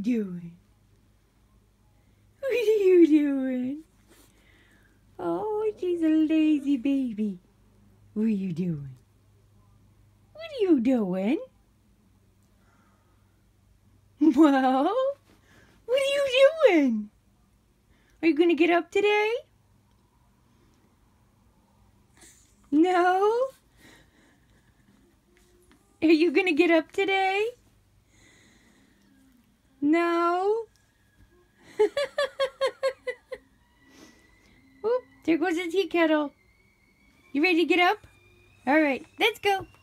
doing? What are you doing? Oh, she's a lazy baby. What are you doing? What are you doing? Well, what are you doing? Are you going to get up today? No? Are you going to get up today? No. Oop, there goes the tea kettle. You ready to get up? All right, let's go.